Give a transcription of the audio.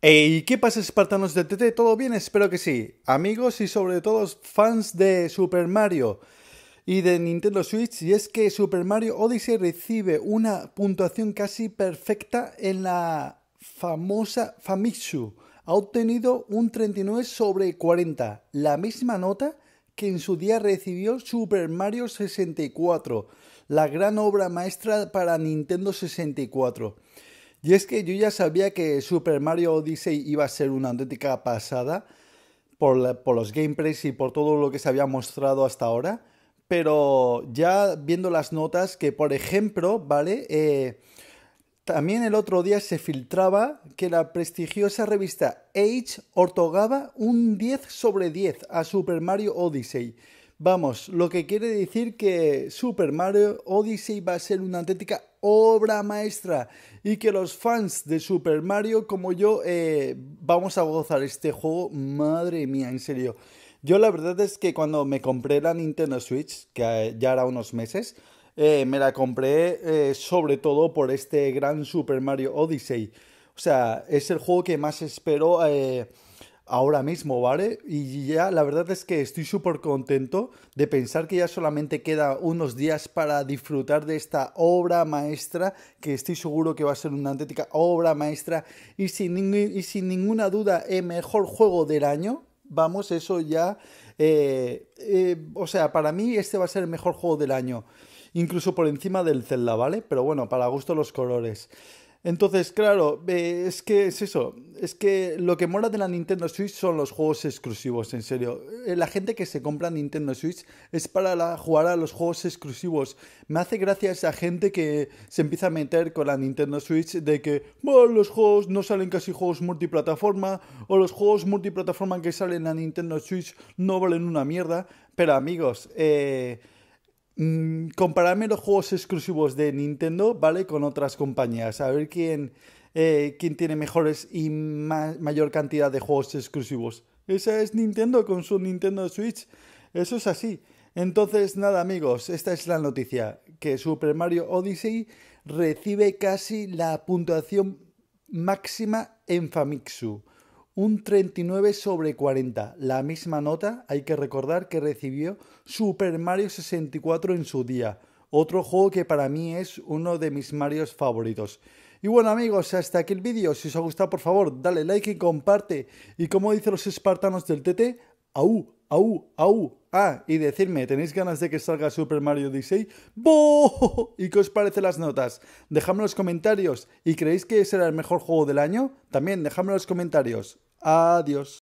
¿Y qué pasa, espartanos de TT? ¿Todo bien? Espero que sí. Amigos y sobre todo fans de Super Mario y de Nintendo Switch, y es que Super Mario Odyssey recibe una puntuación casi perfecta en la famosa Famitsu. Ha obtenido un 39 sobre 40, la misma nota que en su día recibió Super Mario 64, la gran obra maestra para Nintendo 64. Y es que yo ya sabía que Super Mario Odyssey iba a ser una auténtica pasada por, los gameplays y por todo lo que se había mostrado hasta ahora. Pero ya viendo las notas, que por ejemplo, ¿vale? Eh, también el otro día se filtraba que la prestigiosa revista Age otorgaba un 10 sobre 10 a Super Mario Odyssey. Vamos, lo que quiere decir que Super Mario Odyssey va a ser una auténtica obra maestra y que los fans de Super Mario como yo eh, vamos a gozar este juego. Madre mía, en serio. Yo la verdad es que cuando me compré la Nintendo Switch, que eh, ya era unos meses, eh, me la compré sobre todo por este gran Super Mario Odyssey. O sea, es el juego que más espero ahora mismo, ¿vale? Y ya la verdad es que estoy súper contento de pensar que ya solamente queda unos días para disfrutar de esta obra maestra, que estoy seguro que va a ser una auténtica obra maestra y sin, y sin ninguna duda el mejor juego del año. Vamos, eso ya... Eh, eh, o sea, para mí este va a ser el mejor juego del año. Incluso por encima del Zelda, ¿vale? Pero bueno, para gusto los colores. Entonces, claro, es que es eso. Es que lo que mola de la Nintendo Switch son los juegos exclusivos, en serio. Eh, la gente que se compra Nintendo Switch es para la, jugar a los juegos exclusivos. Me hace gracia esa gente que se empieza a meter con la Nintendo Switch de que Bueno, los juegos no salen casi juegos multiplataforma o los juegos multiplataforma que salen a Nintendo Switch no valen una mierda. Pero amigos, eh Mm, compararme los juegos exclusivos de Nintendo, ¿vale? Con otras compañías. A ver quién, eh, tiene mejores y mayor cantidad de juegos exclusivos. Esa es Nintendo con su Nintendo Switch. Eso es así. Entonces, nada amigos, esta es la noticia, que Super Mario Odyssey recibe casi la puntuación máxima en Famitsu un 39 sobre 40, la misma nota hay que recordar que recibió Super Mario 64 en su día, otro juego que para mí es uno de mis Marios favoritos. Y bueno amigos, hasta aquí el vídeo, si os ha gustado por favor dale like y comparte, y como dicen los espartanos del TT, au, au, au, ah, y decirme, ¿tenéis ganas de que salga Super Mario Odyssey? ¡Boo! ¿Y qué os parecen las notas? Dejadme en los comentarios, ¿y creéis que será el mejor juego del año? También dejadme en los comentarios. Adiós.